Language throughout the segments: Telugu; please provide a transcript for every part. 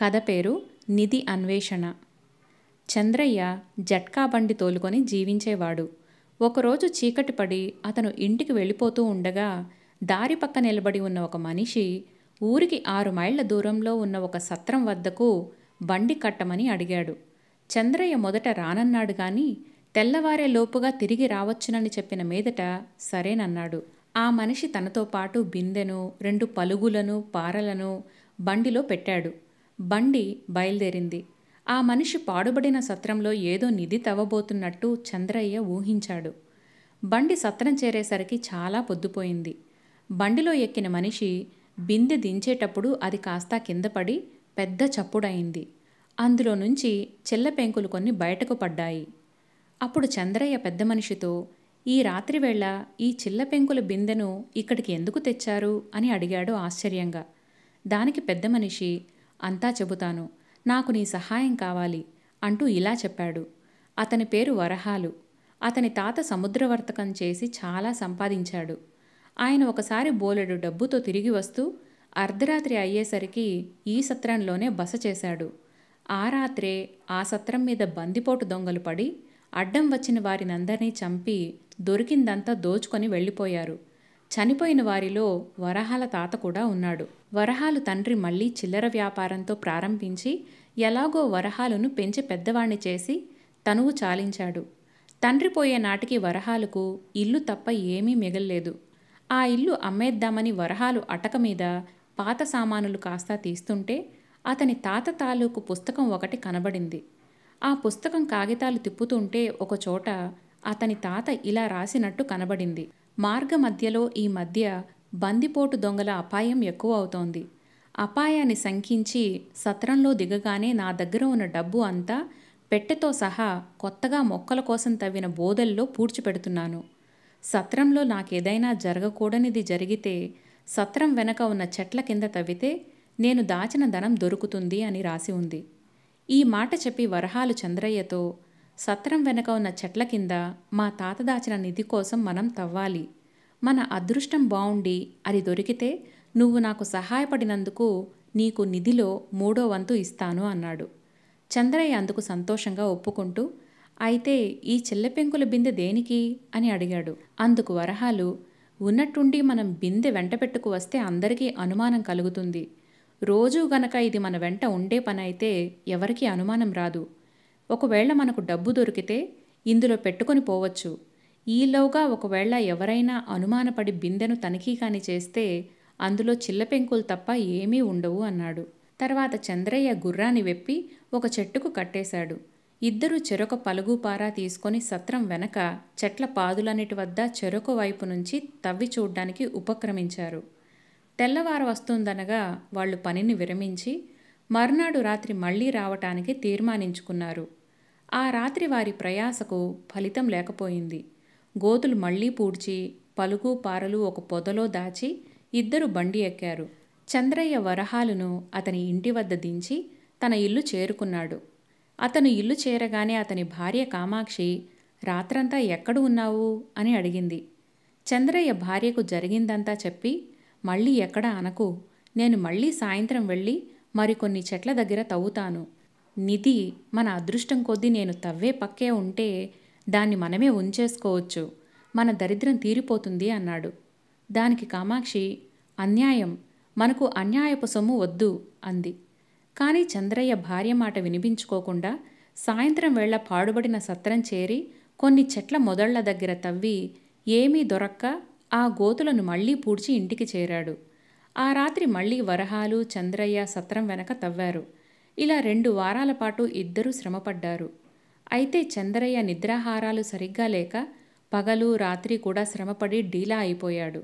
కథ పేరు నిధి అన్వేషణ చంద్రయ్య జట్కా బండి తోలుకొని జీవించేవాడు ఒకరోజు చీకటి పడి అతను ఇంటికి వెళ్ళిపోతూ ఉండగా దారి పక్క నిలబడి ఉన్న ఒక మనిషి ఊరికి ఆరు మైళ్ళ దూరంలో ఉన్న ఒక సత్రం వద్దకు బండి కట్టమని అడిగాడు చంద్రయ్య మొదట రానన్నాడు కానీ తెల్లవారే లోపుగా తిరిగి రావచ్చునని చెప్పిన మీదట సరేనన్నాడు ఆ మనిషి తనతో పాటు బిందెను రెండు పలుగులను పారలను బండిలో పెట్టాడు బండి బయలుదేరింది ఆ మనిషి పాడుబడిన సత్రంలో ఏదో నిధి తవ్వబోతున్నట్టు చంద్రయ్య ఊహించాడు బండి సత్రం చేరేసరికి చాలా పొద్దుపోయింది బండిలో ఎక్కిన మనిషి బిందె దించేటప్పుడు అది కాస్త కిందపడి పెద్ద చప్పుడయింది అందులో నుంచి చెల్ల పెంకులు కొన్ని బయటకు పడ్డాయి అప్పుడు చంద్రయ్య పెద్ద మనిషితో ఈ రాత్రివేళ ఈ చిల్ల పెంకుల బిందెను ఇక్కడికి ఎందుకు తెచ్చారు అని అడిగాడు ఆశ్చర్యంగా దానికి పెద్ద మనిషి అంతా చెబుతాను నాకు నీ సహాయం కావాలి అంటూ ఇలా చెప్పాడు అతని పేరు వరహాలు అతని తాత సముద్రవర్తకం చేసి చాలా సంపాదించాడు ఆయన ఒకసారి బోలెడు డబ్బుతో తిరిగి వస్తూ అర్ధరాత్రి అయ్యేసరికి ఈ సత్రంలోనే బస చేశాడు ఆ రాత్రే ఆ సత్రం మీద బందిపోటు దొంగలు పడి అడ్డం వచ్చిన వారినందరినీ చంపి దొరికిందంతా దోచుకొని వెళ్ళిపోయారు చనిపోయిన వారిలో వరహాల తాత కూడా ఉన్నాడు వరహాలు తండ్రి మళ్ళీ చిల్లర వ్యాపారంతో ప్రారంభించి ఎలాగో వరహాలను పెంచి పెద్దవాణ్ణి చేసి తనువు చాలించాడు తండ్రి పోయే నాటికి వరహాలకు ఇల్లు తప్ప ఏమీ మిగల్లేదు ఆ ఇల్లు అమ్మేద్దామని వరహాలు అటక మీద పాత సామానులు కాస్తా తీస్తుంటే అతని తాత తాలూకు పుస్తకం ఒకటి కనబడింది ఆ పుస్తకం కాగితాలు తిప్పుతుంటే ఒకచోట అతని తాత ఇలా రాసినట్టు కనబడింది మార్గ మధ్యలో ఈ మధ్య బందిపోటు దొంగల అపాయం ఎక్కువ అవుతోంది అపాయాన్ని శంకించి సత్రంలో దిగగానే నా దగ్గర ఉన్న డబ్బు అంతా పెట్టెతో సహా కొత్తగా మొక్కల కోసం తవ్విన బోధల్లో పూడ్చిపెడుతున్నాను సత్రంలో నాకేదైనా జరగకూడనిది జరిగితే సత్రం వెనక ఉన్న చెట్ల కింద తవ్వితే నేను దాచిన ధనం దొరుకుతుంది అని రాసి ఉంది ఈ మాట చెప్పి వరహాలు చంద్రయ్యతో సత్రం వెనక ఉన్న చెట్ల కింద మా తాత దాచిన నిధి కోసం మనం తవ్వాలి మన అదృష్టం బావుండి అది దొరికితే నువ్వు నాకు సహాయపడినందుకు నీకు నిధిలో మూడో వంతు ఇస్తాను అన్నాడు చంద్రయ్య అందుకు సంతోషంగా ఒప్పుకుంటూ అయితే ఈ చెల్లెపెంకుల బిందె దేనికి అని అడిగాడు అందుకు వరహాలు ఉన్నట్టుండి మనం బిందె వెంట పెట్టుకు వస్తే అందరికీ అనుమానం కలుగుతుంది రోజూ గనక ఇది మన వెంట ఉండే పని అయితే ఎవరికీ అనుమానం రాదు ఒకవేళ మనకు డబ్బు దొరికితే ఇందులో పెట్టుకొని పోవచ్చు ఈలోగా ఒకవేళ ఎవరైనా అనుమానపడి బిందెను తనిఖీ కాని చేస్తే అందులో చిల్లపెంకులు తప్ప ఏమీ ఉండవు అన్నాడు తర్వాత చంద్రయ్య గుర్రాన్ని వెప్పి ఒక చెట్టుకు కట్టేశాడు ఇద్దరూ చెరొక పలుగు పారా తీసుకొని సత్రం వెనక చెట్ల పాదులన్నిటి వద్ద చెరొక వైపు నుంచి తవ్వి చూడ్డానికి ఉపక్రమించారు తెల్లవారు వస్తుందనగా వాళ్ళు పనిని విరమించి మర్నాడు రాత్రి మళ్ళీ రావటానికి తీర్మానించుకున్నారు ఆ రాత్రి వారి ప్రయాసకు ఫలితం లేకపోయింది గోతులు మళ్లీ పూడ్చి పలుకు పారలు ఒక పొదలో దాచి ఇద్దరు బండి ఎక్కారు చంద్రయ్య వరహాలను అతని ఇంటి వద్ద దించి తన ఇల్లు చేరుకున్నాడు అతను ఇల్లు చేరగానే అతని భార్య కామాక్షి రాత్రంతా ఎక్కడ ఉన్నావు అని అడిగింది చంద్రయ్య భార్యకు జరిగిందంతా చెప్పి మళ్ళీ ఎక్కడ అనకు నేను మళ్ళీ సాయంత్రం వెళ్ళి మరికొన్ని చెట్ల దగ్గర తవ్వుతాను నిధి మన అదృష్టం కొద్దీ నేను తవ్వే పక్కే ఉంటే దాన్ని మనమే ఉంచేసుకోవచ్చు మన దరిద్రం తీరిపోతుంది అన్నాడు దానికి కామాక్షి అన్యాయం మనకు అన్యాయపు సొమ్ము వద్దు అంది కానీ చంద్రయ్య భార్య మాట వినిపించుకోకుండా సాయంత్రం వేళ పాడుబడిన సత్రం చేరి కొన్ని చెట్ల మొదళ్ల దగ్గర తవ్వి ఏమీ దొరక్క ఆ గోతులను మళ్లీ పూడ్చి ఇంటికి చేరాడు ఆ రాత్రి మళ్లీ వరహాలు చంద్రయ్య సత్రం వెనక తవ్వారు ఇలా రెండు వారాల పాటు ఇద్దరూ శ్రమపడ్డారు అయితే చంద్రయ్య నిద్రాహారాలు సరిగ్గా లేక పగలు రాత్రి కూడా శ్రమపడి డీలా అయిపోయాడు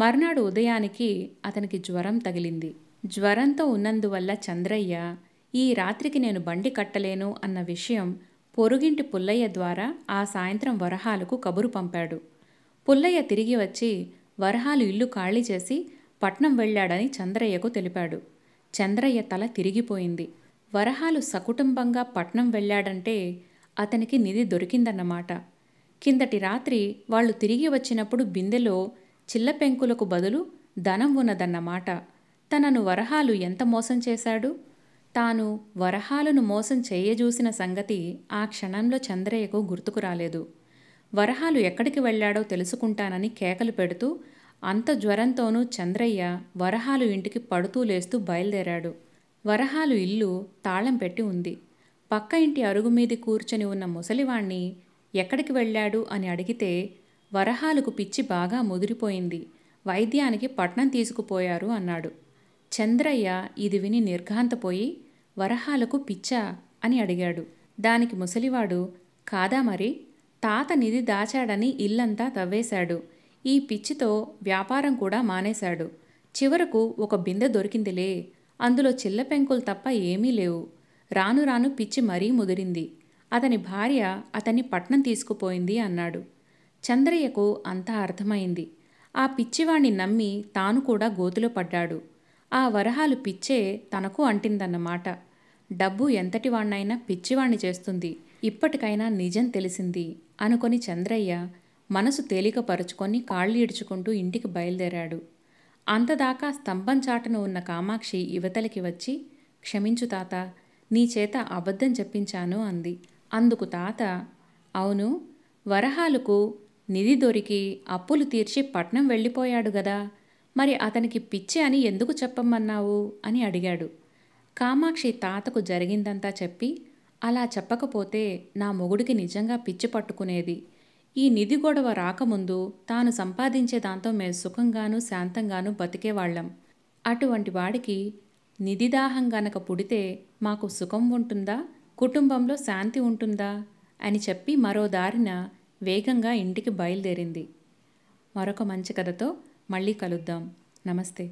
మర్నాడు ఉదయానికి అతనికి జ్వరం తగిలింది జ్వరంతో ఉన్నందువల్ల చంద్రయ్య ఈ రాత్రికి నేను బండి కట్టలేను అన్న విషయం పొరుగింటి పుల్లయ్య ద్వారా ఆ సాయంత్రం వరహాలకు కబురు పంపాడు పుల్లయ్య తిరిగి వచ్చి వరహాలు ఇల్లు ఖాళీ చేసి పట్నం వెళ్ళాడని చంద్రయ్యకు తెలిపాడు చంద్రయ్య తల తిరిగిపోయింది వరహాలు సకుటుంబంగా పట్నం వెళ్ళాడంటే అతనికి నిధి దొరికిందన్నమాట కిందటి రాత్రి వాళ్ళు తిరిగి వచ్చినప్పుడు బిందెలో చిల్లపెంకులకు బదులు ధనం ఉన్నదన్నమాట తనను వరహాలు ఎంత మోసం చేశాడు తాను వరహాలను మోసం చేయజూసిన సంగతి ఆ క్షణంలో చంద్రయ్యకు గుర్తుకు రాలేదు వరహాలు ఎక్కడికి వెళ్ళాడో తెలుసుకుంటానని కేకలు పెడుతూ అంత జ్వరంతోనూ చంద్రయ్య వరహాలు ఇంటికి పడుతూ లేస్తూ బయలుదేరాడు వరహాలు ఇల్లు తాళం పెట్టి ఉంది పక్క ఇంటి అరుగు మీద కూర్చొని ఉన్న ముసలివాణ్ణి ఎక్కడికి వెళ్ళాడు అని అడిగితే వరహాలకు పిచ్చి బాగా ముదిరిపోయింది వైద్యానికి పట్నం తీసుకుపోయారు అన్నాడు చంద్రయ్య ఇది విని నిర్ఘాంతపోయి వరహాలకు పిచ్చా అని అడిగాడు దానికి ముసలివాడు కాదా మరి తాత నిధి దాచాడని ఇల్లంతా తవ్వేశాడు ఈ పిచ్చితో వ్యాపారం కూడా మానేశాడు చివరకు ఒక బిందె దొరికిందిలే అందులో చిల్ల పెంకులు తప్ప ఏమీ లేవు రాను రాను పిచ్చి మరీ ముదిరింది అతని భార్య అతన్ని పట్నం తీసుకుపోయింది అన్నాడు చంద్రయ్యకు అంతా అర్థమైంది ఆ పిచ్చివాణ్ణి నమ్మి తాను కూడా గోతులో పడ్డాడు ఆ వరహాలు పిచ్చే తనకు అంటిందన్నమాట డబ్బు ఎంతటివాణ్ణైనా పిచ్చివాణ్ణి చేస్తుంది ఇప్పటికైనా నిజం తెలిసింది అనుకొని చంద్రయ్య మనసు తేలికపరుచుకొని కాళ్ళు ఇడుచుకుంటూ ఇంటికి బయలుదేరాడు అంతదాకా స్తంభం చాటను ఉన్న కామాక్షి యువతలకి వచ్చి క్షమించు తాత నీ చేత అబద్ధం చెప్పించాను అంది అందుకు తాత అవును వరహాలకు నిధి దొరికి అప్పులు తీర్చి పట్నం వెళ్ళిపోయాడు గదా మరి అతనికి పిచ్చి అని ఎందుకు చెప్పమన్నావు అని అడిగాడు కామాక్షి తాతకు జరిగిందంతా చెప్పి అలా చెప్పకపోతే నా మొగుడికి నిజంగా పిచ్చి పట్టుకునేది ఈ నిధి గొడవ రాకముందు తాను సంపాదించే దాంతో మేము సుఖంగానూ శాంతంగానూ బతికేవాళ్లం అటువంటి వాడికి నిధిదాహం గనక పుడితే మాకు సుఖం ఉంటుందా కుటుంబంలో శాంతి ఉంటుందా అని చెప్పి మరో దారిన వేగంగా ఇంటికి బయలుదేరింది మరొక మంచి కథతో మళ్ళీ కలుద్దాం నమస్తే